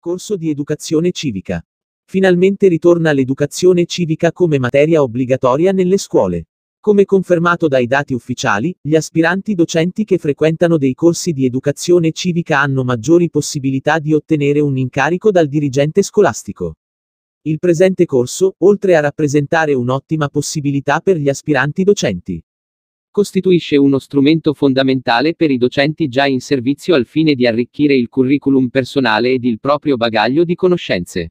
Corso di educazione civica. Finalmente ritorna l'educazione civica come materia obbligatoria nelle scuole. Come confermato dai dati ufficiali, gli aspiranti docenti che frequentano dei corsi di educazione civica hanno maggiori possibilità di ottenere un incarico dal dirigente scolastico. Il presente corso, oltre a rappresentare un'ottima possibilità per gli aspiranti docenti, costituisce uno strumento fondamentale per i docenti già in servizio al fine di arricchire il curriculum personale ed il proprio bagaglio di conoscenze.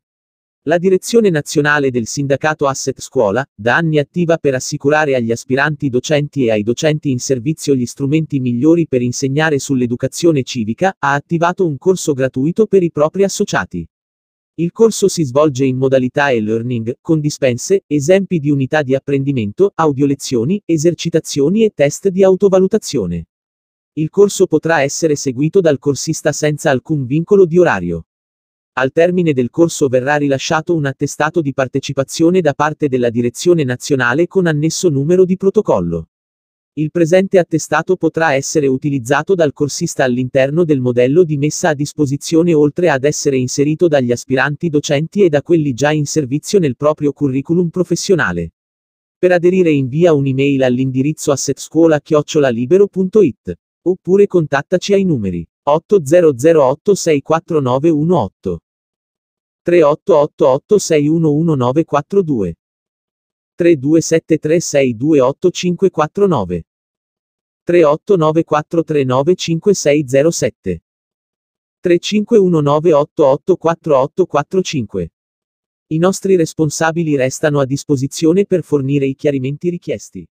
La direzione nazionale del sindacato Asset Scuola, da anni attiva per assicurare agli aspiranti docenti e ai docenti in servizio gli strumenti migliori per insegnare sull'educazione civica, ha attivato un corso gratuito per i propri associati. Il corso si svolge in modalità e-learning, con dispense, esempi di unità di apprendimento, audiolezioni, esercitazioni e test di autovalutazione. Il corso potrà essere seguito dal corsista senza alcun vincolo di orario. Al termine del corso verrà rilasciato un attestato di partecipazione da parte della Direzione Nazionale con annesso numero di protocollo. Il presente attestato potrà essere utilizzato dal corsista all'interno del modello di messa a disposizione oltre ad essere inserito dagli aspiranti docenti e da quelli già in servizio nel proprio curriculum professionale. Per aderire invia un'email all'indirizzo assetscuola-libero.it oppure contattaci ai numeri 800864918 3888611942 3273628549. 3894395607. 3519884845. I nostri responsabili restano a disposizione per fornire i chiarimenti richiesti.